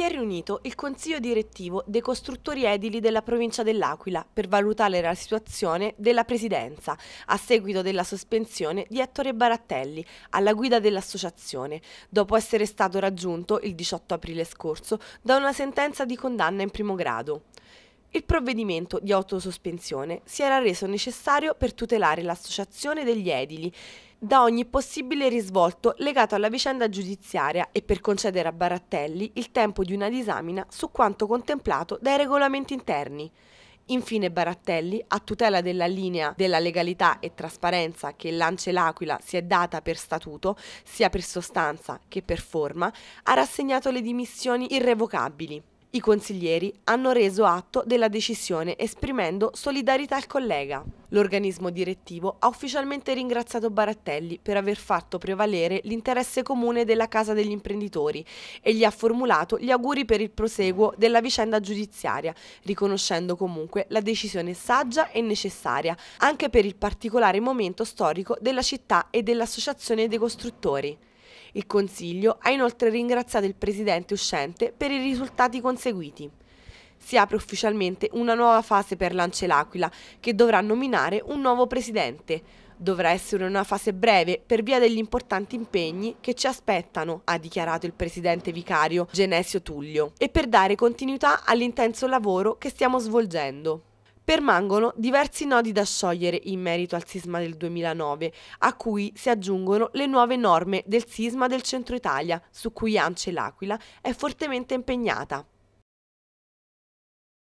si è riunito il Consiglio direttivo dei costruttori edili della provincia dell'Aquila per valutare la situazione della presidenza a seguito della sospensione di Ettore Barattelli alla guida dell'associazione, dopo essere stato raggiunto il 18 aprile scorso da una sentenza di condanna in primo grado. Il provvedimento di autosospensione si era reso necessario per tutelare l'associazione degli edili da ogni possibile risvolto legato alla vicenda giudiziaria e per concedere a Barattelli il tempo di una disamina su quanto contemplato dai regolamenti interni. Infine Barattelli, a tutela della linea della legalità e trasparenza che Lance L'Aquila si è data per statuto, sia per sostanza che per forma, ha rassegnato le dimissioni irrevocabili. I consiglieri hanno reso atto della decisione esprimendo solidarietà al collega. L'organismo direttivo ha ufficialmente ringraziato Barattelli per aver fatto prevalere l'interesse comune della Casa degli imprenditori e gli ha formulato gli auguri per il proseguo della vicenda giudiziaria, riconoscendo comunque la decisione saggia e necessaria, anche per il particolare momento storico della città e dell'Associazione dei Costruttori. Il Consiglio ha inoltre ringraziato il presidente uscente per i risultati conseguiti. Si apre ufficialmente una nuova fase per Lance l'Aquila, che dovrà nominare un nuovo presidente. Dovrà essere una fase breve per via degli importanti impegni che ci aspettano, ha dichiarato il presidente vicario Genesio Tullio, e per dare continuità all'intenso lavoro che stiamo svolgendo permangono diversi nodi da sciogliere in merito al sisma del 2009, a cui si aggiungono le nuove norme del sisma del centro Italia, su cui Ance L'Aquila è fortemente impegnata.